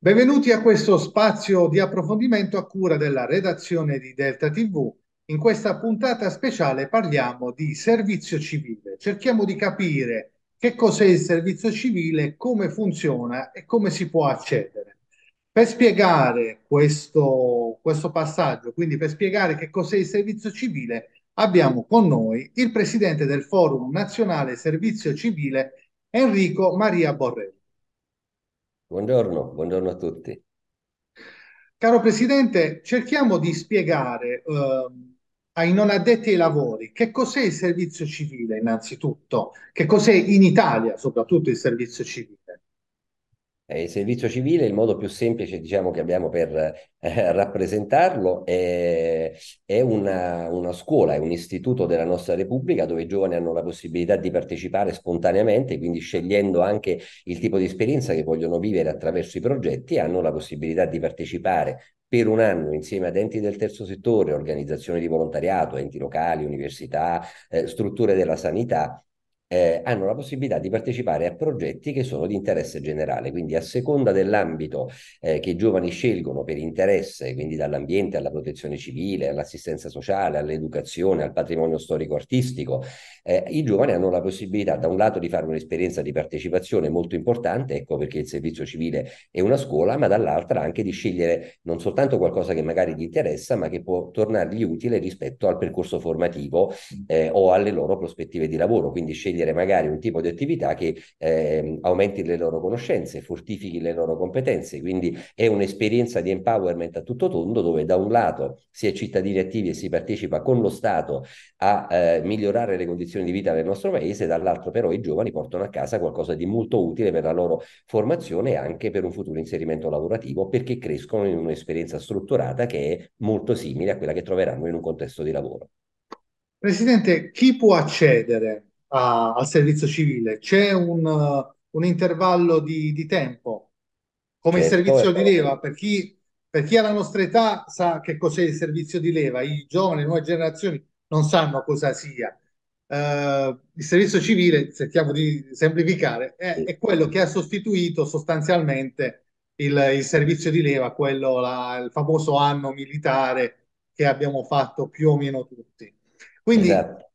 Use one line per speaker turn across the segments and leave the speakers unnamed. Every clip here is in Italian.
Benvenuti a questo spazio di approfondimento a cura della redazione di Delta TV. In questa puntata speciale parliamo di servizio civile. Cerchiamo di capire che cos'è il servizio civile, come funziona e come si può accedere. Per spiegare questo, questo passaggio, quindi per spiegare che cos'è il servizio civile, abbiamo con noi il presidente del Forum Nazionale Servizio Civile, Enrico Maria Borrelli.
Buongiorno, buongiorno a tutti.
Caro Presidente, cerchiamo di spiegare eh, ai non addetti ai lavori che cos'è il servizio civile innanzitutto, che cos'è in Italia soprattutto il servizio civile.
Eh, il servizio civile, il modo più semplice diciamo, che abbiamo per eh, rappresentarlo è, è una, una, scuola, è un istituto della nostra Repubblica dove i giovani hanno la possibilità di partecipare spontaneamente, quindi scegliendo anche il tipo di esperienza che vogliono vivere attraverso i progetti, hanno la possibilità di partecipare per un anno insieme ad enti del terzo settore, organizzazioni di volontariato, enti locali, università, eh, strutture della sanità eh, hanno la possibilità di partecipare a progetti che sono di interesse generale, quindi a seconda dell'ambito eh, che i giovani scelgono per interesse, quindi dall'ambiente alla protezione civile, all'assistenza sociale, all'educazione, al patrimonio storico-artistico, eh, i giovani hanno la possibilità da un lato di fare un'esperienza di partecipazione molto importante, ecco perché il servizio civile è una scuola, ma dall'altra anche di scegliere non soltanto qualcosa che magari gli interessa, ma che può tornargli utile rispetto al percorso formativo eh, o alle loro prospettive di lavoro, quindi scegliere scegliere magari un tipo di attività che eh, aumenti le loro conoscenze, fortifichi le loro competenze. Quindi è un'esperienza di empowerment a tutto tondo dove da un lato si è cittadini attivi e si partecipa con lo Stato a eh, migliorare le condizioni di vita del nostro paese, dall'altro però i giovani portano a casa qualcosa di molto utile per la loro formazione e anche per un futuro inserimento lavorativo perché crescono in un'esperienza strutturata che è molto simile a quella che troveranno in un contesto di lavoro.
Presidente, chi può accedere al servizio civile. C'è un, un intervallo di, di, tempo, come certo, il servizio di eh. leva, per chi, per chi ha la nostra età sa che cos'è il servizio di leva, i giovani, le nuove generazioni non sanno cosa sia. Uh, il servizio civile, cerchiamo di semplificare, è, è quello che ha sostituito sostanzialmente il, il, servizio di leva, quello, la, il famoso anno militare che abbiamo fatto più o meno tutti. Quindi esatto.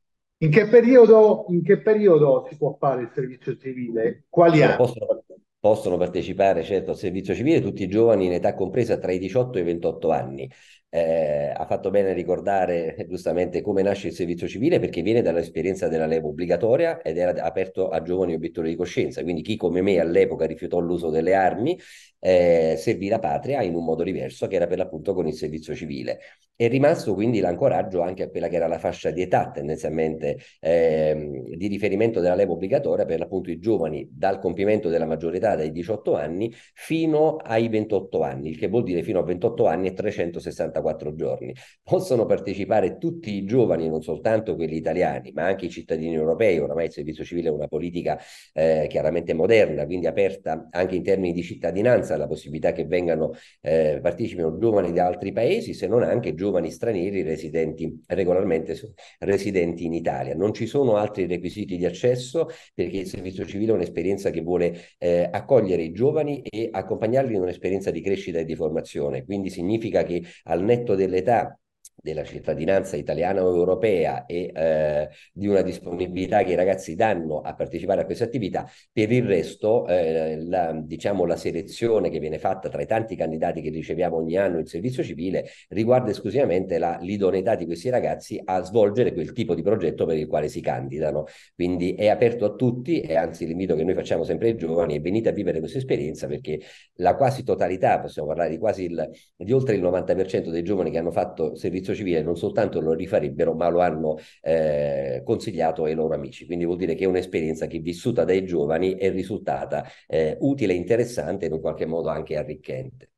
In che periodo, in che periodo si può fare il servizio civile?
Quali anni? Possono, possono partecipare certo al servizio civile tutti i giovani in età compresa tra i 18 e i 28 anni eh, ha fatto bene a ricordare eh, giustamente come nasce il servizio civile perché viene dall'esperienza della leva obbligatoria ed era aperto a giovani obiettori di coscienza, quindi chi come me all'epoca rifiutò l'uso delle armi eh, servì la patria in un modo diverso che era per l'appunto con il servizio civile. È rimasto quindi l'ancoraggio anche a quella che era la fascia di età tendenzialmente eh, di riferimento della leva obbligatoria per l'appunto i giovani dal compimento della maggiore età dai 18 anni fino ai 28 anni, il che vuol dire fino a 28 anni e 364 44 giorni. Possono partecipare tutti i giovani, non soltanto quelli italiani, ma anche i cittadini europei. Oramai il servizio civile è una politica eh, chiaramente moderna, quindi aperta anche in termini di cittadinanza alla possibilità che vengano, eh, partecipino giovani da altri paesi, se non anche giovani stranieri residenti regolarmente residenti in Italia. Non ci sono altri requisiti di accesso perché il servizio civile è un'esperienza che vuole eh, accogliere i giovani e accompagnarli in un'esperienza di crescita e di formazione. Quindi significa che al netto netto dell'età della cittadinanza italiana o europea e eh, di una disponibilità che i ragazzi danno a partecipare a queste attività, per il resto eh, la, diciamo, la selezione che viene fatta tra i tanti candidati che riceviamo ogni anno in servizio civile riguarda esclusivamente la, l'idoneità di questi ragazzi a svolgere quel tipo di progetto per il quale si candidano. Quindi è aperto a tutti e anzi l'invito che noi facciamo sempre ai giovani è venite a vivere questa esperienza perché la quasi totalità, possiamo parlare di quasi il, di oltre il 90% dei giovani che hanno fatto servizio processo civile non soltanto lo rifarebbero, ma lo hanno eh, consigliato ai loro amici. Quindi vuol dire che è un'esperienza che vissuta dai giovani è risultata eh, utile, interessante e in qualche modo anche arricchente.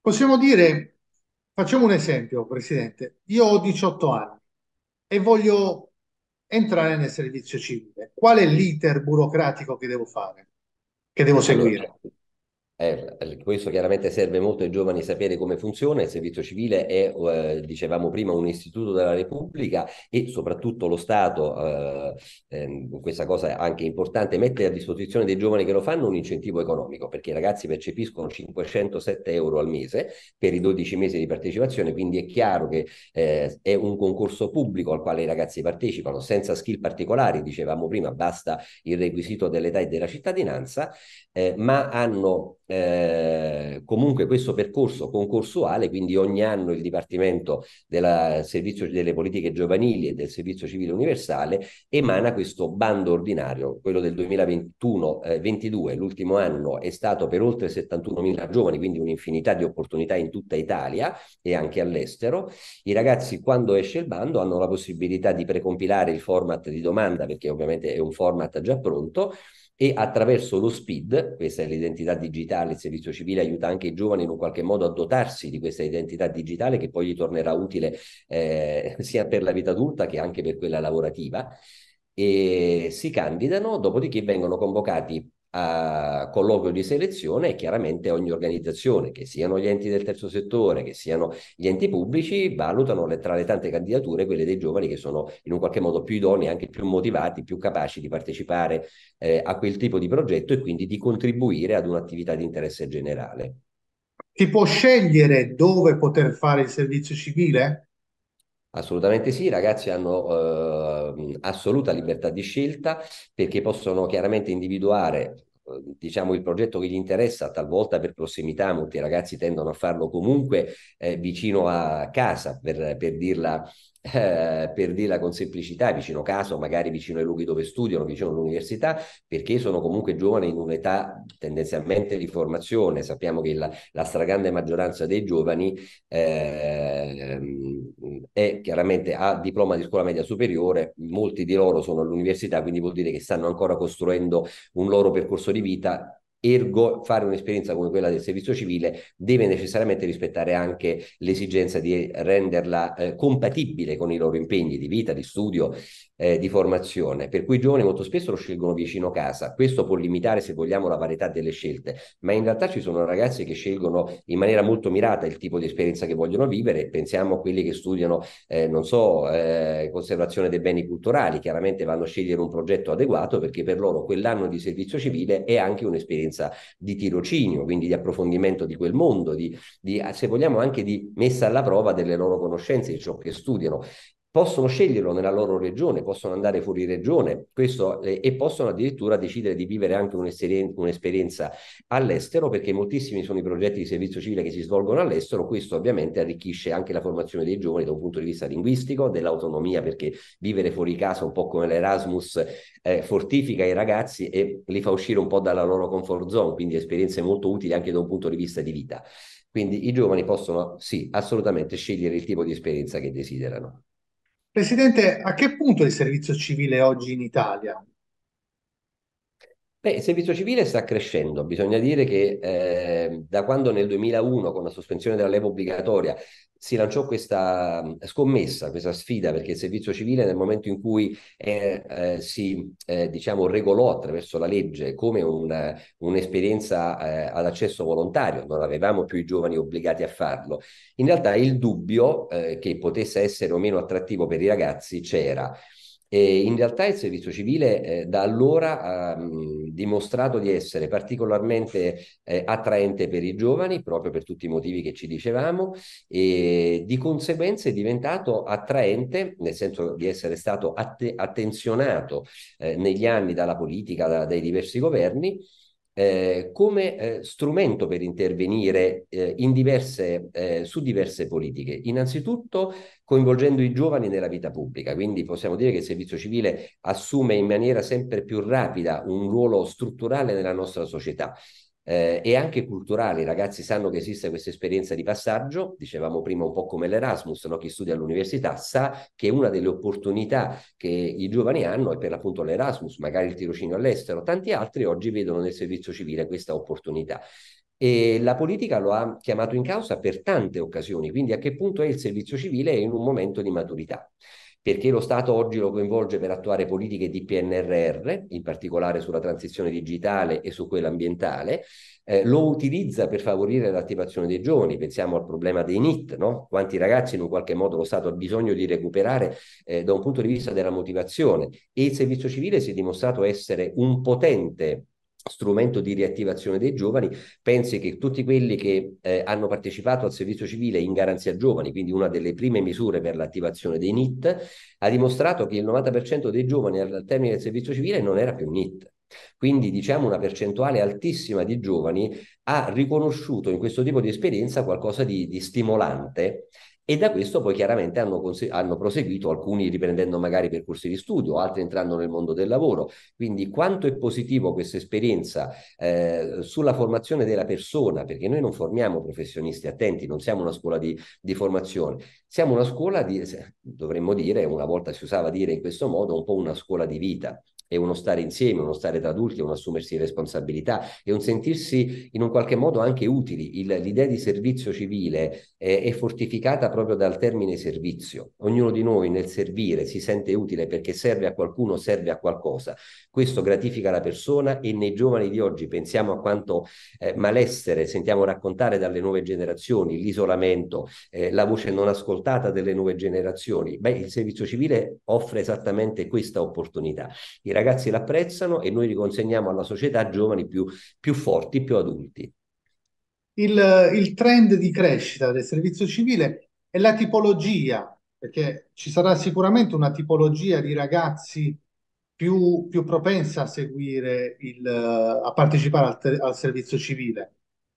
Possiamo dire, facciamo un esempio, Presidente. Io ho 18 anni e voglio entrare nel servizio civile. Qual è l'iter burocratico che devo fare,
che devo seguire? Allora, eh, questo chiaramente serve molto ai giovani sapere come funziona, il servizio civile è, eh, dicevamo prima, un istituto della Repubblica e soprattutto lo Stato, eh, ehm, questa cosa è anche importante, mette a disposizione dei giovani che lo fanno un incentivo economico perché i ragazzi percepiscono 507 euro al mese per i 12 mesi di partecipazione, quindi è chiaro che eh, è un concorso pubblico al quale i ragazzi partecipano senza skill particolari, dicevamo prima, basta il requisito dell'età e della cittadinanza, eh, ma hanno eh, comunque questo percorso concorsuale, quindi ogni anno il Dipartimento del Servizio delle Politiche Giovanili e del Servizio Civile Universale emana questo bando ordinario, quello del 2021-22, eh, l'ultimo anno è stato per oltre 71.000 giovani, quindi un'infinità di opportunità in tutta Italia e anche all'estero. I ragazzi quando esce il bando hanno la possibilità di precompilare il format di domanda, perché ovviamente è un format già pronto, e attraverso lo SPID, questa è l'identità digitale, il servizio civile aiuta anche i giovani in un qualche modo a dotarsi di questa identità digitale che poi gli tornerà utile eh, sia per la vita adulta che anche per quella lavorativa, e si candidano, dopodiché vengono convocati uh, colloquio di selezione e chiaramente ogni organizzazione, che siano gli enti del terzo settore, che siano gli enti pubblici, valutano le, tra le tante candidature quelle dei giovani che sono in un qualche modo più idonei, anche più motivati, più capaci di partecipare eh, a quel tipo di progetto e quindi di contribuire ad un'attività di interesse generale. Si può scegliere dove poter fare il servizio civile? Assolutamente sì, i ragazzi hanno eh, assoluta libertà di scelta perché possono chiaramente individuare eh, diciamo il progetto che gli interessa, talvolta per prossimità, molti ragazzi tendono a farlo comunque eh, vicino a casa, per, per dirla eh, per dirla con semplicità, vicino caso, magari vicino ai luoghi dove studiano, vicino all'università, perché sono comunque giovani in un'età tendenzialmente di formazione. Sappiamo che la, la stragrande maggioranza dei giovani eh, è chiaramente ha diploma di scuola media superiore, molti di loro sono all'università, quindi vuol dire che stanno ancora costruendo un loro percorso di vita Ergo, fare un'esperienza come quella del servizio civile deve necessariamente rispettare anche l'esigenza di renderla eh, compatibile con i loro impegni di vita, di studio, eh, di formazione. Per cui i giovani molto spesso lo scelgono vicino casa. Questo può limitare, se vogliamo, la varietà delle scelte, ma in realtà ci sono ragazzi che scelgono in maniera molto mirata il tipo di esperienza che vogliono vivere. Pensiamo a quelli che studiano, eh, non so, eh, conservazione dei beni culturali. Chiaramente vanno a scegliere un progetto adeguato perché per loro quell'anno di servizio civile è anche un'esperienza esperienza, di tirocinio, quindi di approfondimento di quel mondo, di, di, se vogliamo anche di messa alla prova delle loro conoscenze, di ciò che studiano possono sceglierlo nella loro regione, possono andare fuori regione questo, eh, e possono addirittura decidere di vivere anche un'esperienza all'estero perché moltissimi sono i progetti di servizio civile che si svolgono all'estero, questo ovviamente arricchisce anche la formazione dei giovani da un punto di vista linguistico, dell'autonomia perché vivere fuori casa un po' come l'Erasmus eh, fortifica i ragazzi e li fa uscire un po' dalla loro comfort zone, quindi esperienze molto utili anche da un punto di vista di vita. Quindi i giovani possono, sì, assolutamente scegliere il tipo di esperienza che desiderano.
Presidente, a che punto è il servizio civile oggi in Italia?
Beh, il servizio civile sta crescendo, bisogna dire che eh, da quando nel 2001 con la sospensione della leva obbligatoria si lanciò questa scommessa, questa sfida, perché il servizio civile nel momento in cui eh, eh, si eh, diciamo, regolò attraverso la legge come un, un'esperienza eh, ad accesso volontario, non avevamo più i giovani obbligati a farlo, in realtà il dubbio eh, che potesse essere o meno attrattivo per i ragazzi c'era. E in realtà il servizio civile eh, da allora ha dimostrato di essere particolarmente eh, attraente per i giovani, proprio per tutti i motivi che ci dicevamo, e di conseguenza è diventato attraente, nel senso di essere stato att- attenzionato eh, negli anni dalla politica, da, dai diversi governi, eh, come eh, strumento per intervenire eh, in diverse, eh, su diverse politiche. Innanzitutto coinvolgendo i giovani nella vita pubblica, quindi possiamo dire che il servizio civile assume in maniera sempre più rapida un ruolo strutturale nella nostra società eh, e anche culturale. I ragazzi sanno che esiste questa esperienza di passaggio, dicevamo prima un po' come l'Erasmus, no? chi studia all'università sa che una delle opportunità che i giovani hanno è per l'appunto l'Erasmus, magari il tirocinio all'estero, tanti altri oggi vedono nel servizio civile questa opportunità. E la politica lo ha chiamato in causa per tante occasioni, quindi a che punto è il servizio civile in un momento di maturità perché lo Stato oggi lo coinvolge per attuare politiche di PNRR, in particolare sulla transizione digitale e su quella ambientale, eh, lo utilizza per favorire l'attivazione dei giovani, pensiamo al problema dei NIT, no? quanti ragazzi in un qualche modo lo Stato ha bisogno di recuperare eh, da un punto di vista della motivazione e il servizio civile si è dimostrato essere un potente strumento di riattivazione dei giovani, pensi che tutti quelli che eh, hanno partecipato al servizio civile in garanzia giovani, quindi una delle prime misure per l'attivazione dei NIT, ha dimostrato che il 90% dei giovani al termine del servizio civile non era più NIT. Quindi diciamo una percentuale altissima di giovani ha riconosciuto in questo tipo di esperienza qualcosa di, di stimolante e da questo poi chiaramente hanno, cons- hanno, proseguito, alcuni riprendendo magari percorsi di studio, altri entrando nel mondo del lavoro. Quindi quanto è positivo questa esperienza eh, sulla formazione della persona, perché noi non formiamo professionisti attenti, non siamo una scuola di, di formazione, siamo una scuola di, dovremmo dire, una volta si usava dire in questo modo, un po' una scuola di vita è uno stare insieme, uno stare tra adulti, è un assumersi responsabilità, e un sentirsi in un qualche modo anche utili. Il, l'idea di servizio civile eh, è fortificata proprio dal termine servizio. Ognuno di noi nel servire si sente utile perché serve a qualcuno, serve a qualcosa. Questo gratifica la persona e nei giovani di oggi pensiamo a quanto eh, malessere sentiamo raccontare dalle nuove generazioni, l'isolamento, eh, la voce non ascoltata delle nuove generazioni. Beh, il servizio civile offre esattamente questa opportunità. Il ragazzi l'apprezzano e noi riconsegniamo alla società giovani più, più forti, più adulti.
Il, il trend di crescita del servizio civile è la tipologia, perché ci sarà sicuramente una tipologia di ragazzi più, più, propensa a seguire il, a partecipare al, al, servizio civile.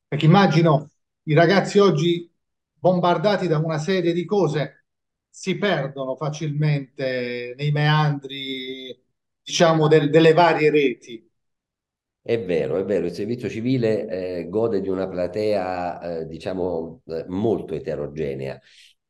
Perché immagino i ragazzi oggi bombardati da una serie di cose si perdono facilmente nei meandri
diciamo, del, delle varie reti. È vero, è vero, il servizio civile eh, gode di una platea, eh, diciamo, eh, molto eterogenea,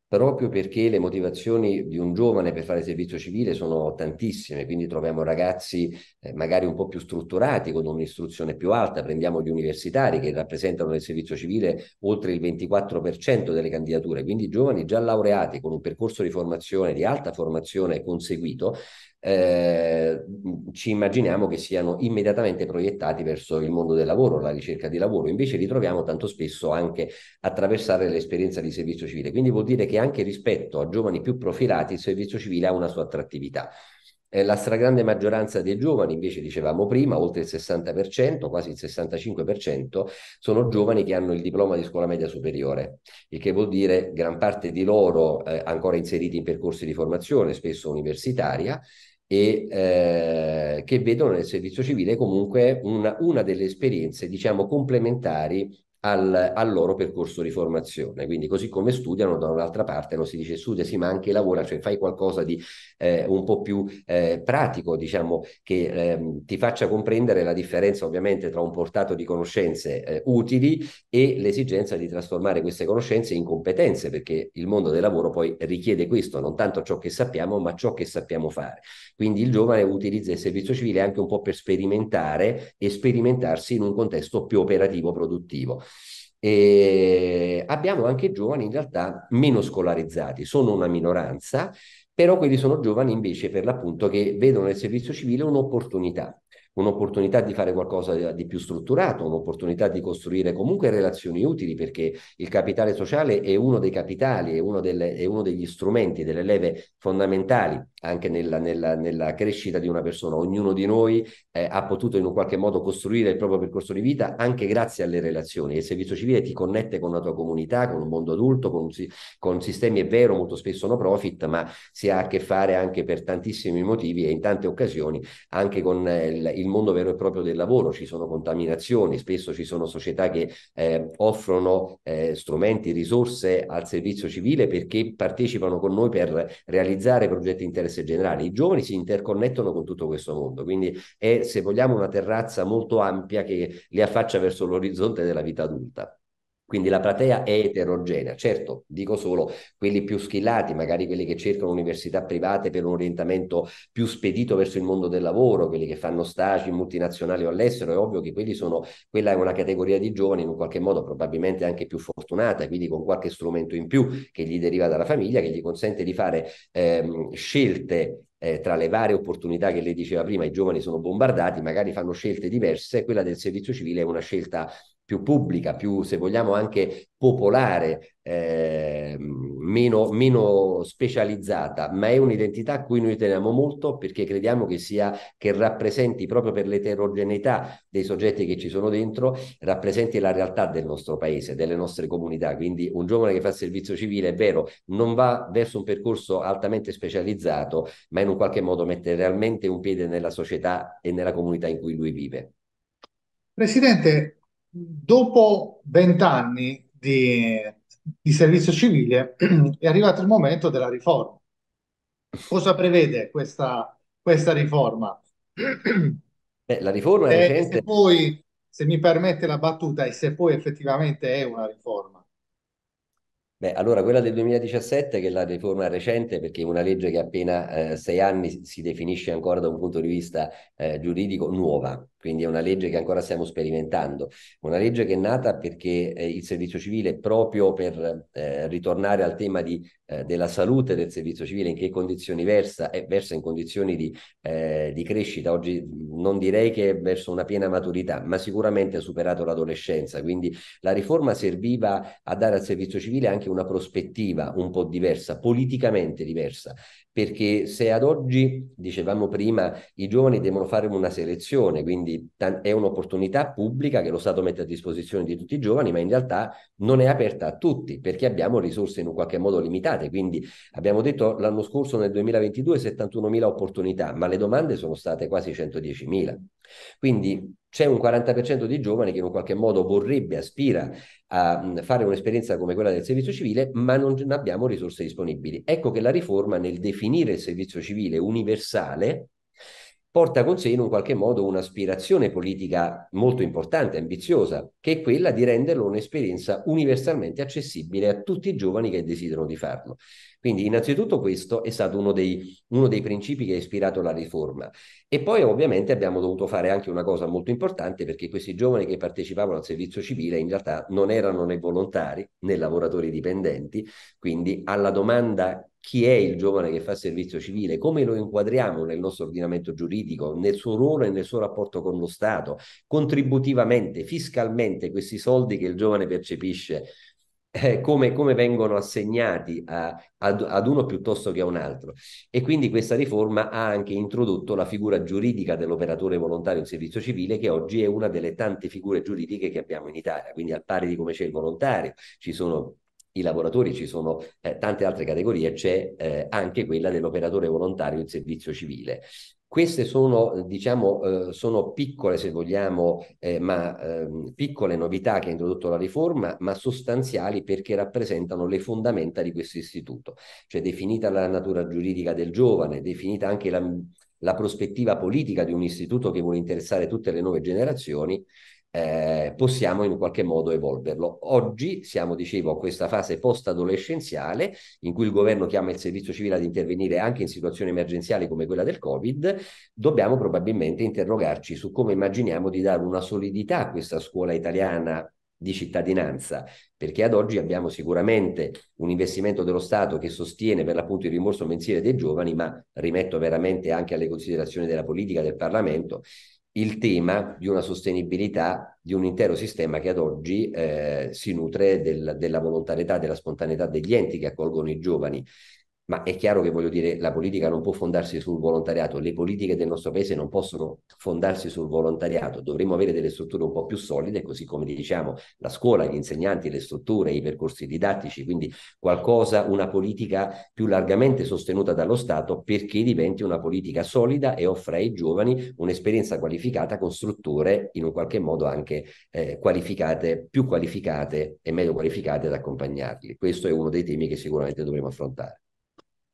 proprio perché le motivazioni di un giovane per fare servizio civile sono tantissime, quindi troviamo ragazzi eh, magari un po' più strutturati, con un'istruzione più alta, prendiamo gli universitari che rappresentano nel servizio civile oltre il 24% delle candidature, quindi giovani già laureati con un percorso di formazione, di alta formazione conseguito, Ehm, ci immaginiamo che siano immediatamente proiettati verso il mondo del lavoro, la ricerca di lavoro, invece li troviamo tanto spesso anche attraversare l'esperienza di servizio civile, quindi vuol dire che anche rispetto a giovani più profilati il servizio civile ha una sua attrattività. Eh, la stragrande maggioranza dei giovani, invece dicevamo prima, oltre il 60%, quasi il 65%, sono giovani che hanno il diploma di scuola media superiore, il che vuol dire gran parte di loro eh, ancora inseriti in percorsi di formazione, spesso universitaria, e eh, che vedono nel servizio civile comunque una, una delle esperienze, diciamo, complementari al, al, loro percorso di formazione. Quindi così come studiano da un'altra parte, non si dice studia sì, ma anche lavora, cioè fai qualcosa di eh, un po' più eh, pratico, diciamo, che eh, ti faccia comprendere la differenza ovviamente tra un portato di conoscenze eh, utili e l'esigenza di trasformare queste conoscenze in competenze, perché il mondo del lavoro poi richiede questo, non tanto ciò che sappiamo, ma ciò che sappiamo fare. Quindi il giovane utilizza il servizio civile anche un po' per sperimentare e sperimentarsi in un contesto più operativo, produttivo. E abbiamo anche giovani in realtà meno scolarizzati, sono una minoranza, però quelli sono giovani invece per l'appunto che vedono nel servizio civile un'opportunità, un'opportunità di fare qualcosa di più strutturato, un'opportunità di costruire comunque relazioni utili perché il capitale sociale è uno dei capitali, è uno, delle, è uno degli strumenti, delle leve fondamentali anche nella, nella, nella, crescita di una persona. Ognuno di noi eh, ha potuto in un qualche modo costruire il proprio percorso di vita anche grazie alle relazioni. Il servizio civile ti connette con la tua comunità, con il mondo adulto, con, con sistemi, è vero, molto spesso no profit, ma si ha a che fare anche per tantissimi motivi e in tante occasioni anche con eh, il, il mondo vero e proprio del lavoro. Ci sono contaminazioni, spesso ci sono società che eh, offrono eh, strumenti, risorse al servizio civile perché partecipano con noi per realizzare progetti interessanti interesse generale. I giovani si interconnettono con tutto questo mondo, quindi è, se vogliamo, una terrazza molto ampia che li affaccia verso l'orizzonte della vita adulta. Quindi la platea è eterogenea, certo, dico solo quelli più schillati, magari quelli che cercano università private per un orientamento più spedito verso il mondo del lavoro, quelli che fanno stage in multinazionali o all'estero, è ovvio che quelli sono, quella è una categoria di giovani in un qualche modo probabilmente anche più fortunata, quindi con qualche strumento in più che gli deriva dalla famiglia, che gli consente di fare ehm, scelte eh, tra le varie opportunità che lei diceva prima, i giovani sono bombardati, magari fanno scelte diverse, quella del servizio civile è una scelta più pubblica, più se vogliamo anche popolare, eh, meno, meno, specializzata, ma è un'identità a cui noi teniamo molto perché crediamo che sia che rappresenti proprio per l'eterogeneità dei soggetti che ci sono dentro, rappresenti la realtà del nostro paese, delle nostre comunità. Quindi un giovane che fa servizio civile è vero, non va verso un percorso altamente specializzato, ma in un qualche modo mette realmente un piede nella società e nella comunità in cui lui vive.
Presidente, dopo vent'anni di, di servizio civile è arrivato il momento della riforma. Cosa prevede questa, questa riforma?
Beh, la riforma è eh, recente. E poi,
se mi permette la battuta, e se poi effettivamente è una riforma
Beh, allora quella del 2017 che è la riforma recente perché è una legge che appena eh, sei anni si definisce ancora da un punto di vista eh, giuridico nuova, quindi è una legge che ancora stiamo sperimentando, una legge che è nata perché eh, il servizio civile proprio per eh, ritornare al tema di, eh, della salute del servizio civile, in che condizioni versa, è eh, versa in condizioni di, di crescita, oggi non direi che è verso una piena maturità, ma sicuramente ha superato l'adolescenza, quindi la riforma serviva a dare al servizio civile anche anche una prospettiva un po' diversa, politicamente diversa, perché se ad oggi, dicevamo prima, i giovani devono fare una selezione, quindi è un'opportunità pubblica che lo Stato mette a disposizione di tutti i giovani, ma in realtà non è aperta a tutti perché abbiamo risorse in un qualche modo limitate. Quindi abbiamo detto l'anno scorso nel 2022 71.000 opportunità, ma le domande sono state quasi 110.000. Quindi c'è un 40% di giovani che in un qualche modo vorrebbe, aspira a fare un'esperienza come quella del servizio civile, ma non abbiamo risorse disponibili. Ecco che la riforma nel definire definire il servizio civile universale porta con sé in un qualche modo un'aspirazione politica molto importante, ambiziosa, che è quella di renderlo un'esperienza universalmente accessibile a tutti i giovani che desiderano di farlo. Quindi innanzitutto questo è stato uno dei, uno dei principi che ha ispirato la riforma. E poi ovviamente abbiamo dovuto fare anche una cosa molto importante perché questi giovani che partecipavano al servizio civile in realtà non erano né volontari né lavoratori dipendenti, quindi alla domanda chi è il giovane che fa servizio civile, come lo inquadriamo nel nostro ordinamento giuridico, nel suo ruolo e nel suo rapporto con lo Stato, contributivamente, fiscalmente, questi soldi che il giovane percepisce eh, come, come, vengono assegnati a, ad, ad, uno piuttosto che a un altro. E quindi questa riforma ha anche introdotto la figura giuridica dell'operatore volontario in servizio civile, che oggi è una delle tante figure giuridiche che abbiamo in Italia. Quindi al pari di come c'è il volontario, ci sono i lavoratori, ci sono eh, tante altre categorie, c'è eh, anche quella dell'operatore volontario in servizio civile. Queste sono, eh, diciamo, eh, sono piccole, se vogliamo, eh, ma eh, piccole novità che ha introdotto la riforma, ma sostanziali perché rappresentano le fondamenta di questo istituto. Cioè definita la natura giuridica del giovane, definita anche la, la prospettiva politica di un istituto che vuole interessare tutte le nuove generazioni, eh, possiamo in qualche modo evolverlo. Oggi siamo, dicevo, a questa fase post-adolescenziale in cui il governo chiama il servizio civile ad intervenire anche in situazioni emergenziali come quella del Covid, dobbiamo probabilmente interrogarci su come immaginiamo di dare una solidità a questa scuola italiana di cittadinanza, perché ad oggi abbiamo sicuramente un investimento dello Stato che sostiene per l'appunto il rimborso mensile dei giovani, ma rimetto veramente anche alle considerazioni della politica, del Parlamento, il tema di una sostenibilità di un intero sistema che ad oggi eh, si nutre del, della volontarietà, della spontaneità degli enti che accolgono i giovani ma è chiaro che voglio dire, la politica non può fondarsi sul volontariato, le politiche del nostro paese non possono fondarsi sul volontariato, dovremmo avere delle strutture un po' più solide, così come diciamo la scuola, gli insegnanti, le strutture, i percorsi didattici, quindi qualcosa, una politica più largamente sostenuta dallo Stato perché diventi una politica solida e offra ai giovani un'esperienza qualificata con strutture in un qualche modo anche eh, qualificate, più qualificate e meglio qualificate ad accompagnarli. Questo è uno dei temi che sicuramente dovremo affrontare.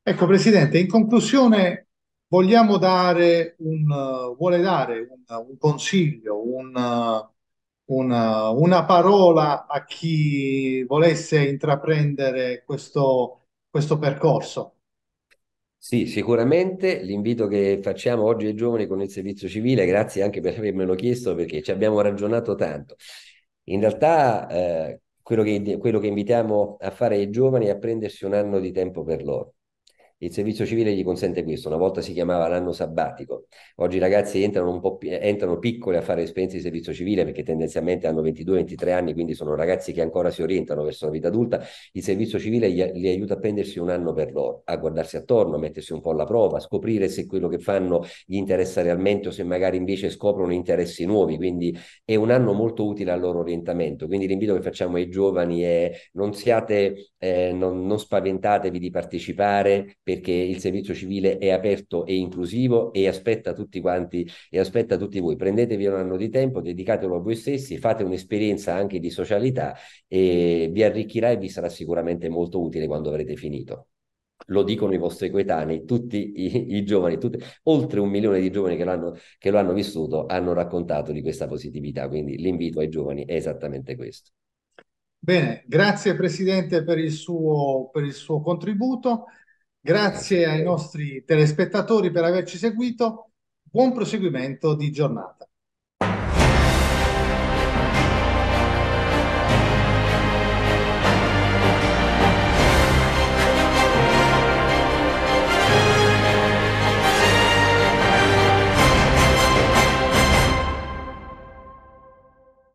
Ecco, Presidente, in conclusione vogliamo dare un, vuole dare un, un consiglio, un, una, una, parola a chi volesse intraprendere questo, questo percorso?
Sì, sicuramente l'invito che facciamo oggi ai giovani con il servizio civile, grazie anche per avermelo chiesto perché ci abbiamo ragionato tanto. In realtà eh, quello, che, quello che invitiamo a fare ai giovani è a prendersi un anno di tempo per loro il servizio civile gli consente questo, una volta si chiamava l'anno sabbatico, oggi i ragazzi entrano, eh, entrano piccoli a fare esperienze di servizio civile perché tendenzialmente hanno 22-23 anni, quindi sono ragazzi che ancora si orientano verso la vita adulta, il servizio civile gli, li aiuta a prendersi un anno per loro, a guardarsi attorno, a mettersi un po' alla prova, a scoprire se quello che fanno gli interessa realmente o se magari invece scoprono interessi nuovi, quindi è un anno molto utile al loro orientamento, quindi l'invito che facciamo ai giovani è non siate, eh, non, non spaventatevi di partecipare, perché il servizio civile è aperto e inclusivo e aspetta tutti quanti e aspetta tutti voi. Prendetevi un anno di tempo, dedicatelo a voi stessi, fate un'esperienza anche di socialità e vi arricchirà e vi sarà sicuramente molto utile quando avrete finito lo dicono i vostri coetanei, tutti i, i giovani, tutti, oltre un milione di giovani che, che, lo hanno vissuto hanno raccontato di questa positività, quindi l'invito ai giovani è esattamente questo.
Bene, grazie Presidente per il suo, per il suo contributo. Grazie ai nostri telespettatori per averci seguito. Buon proseguimento di giornata.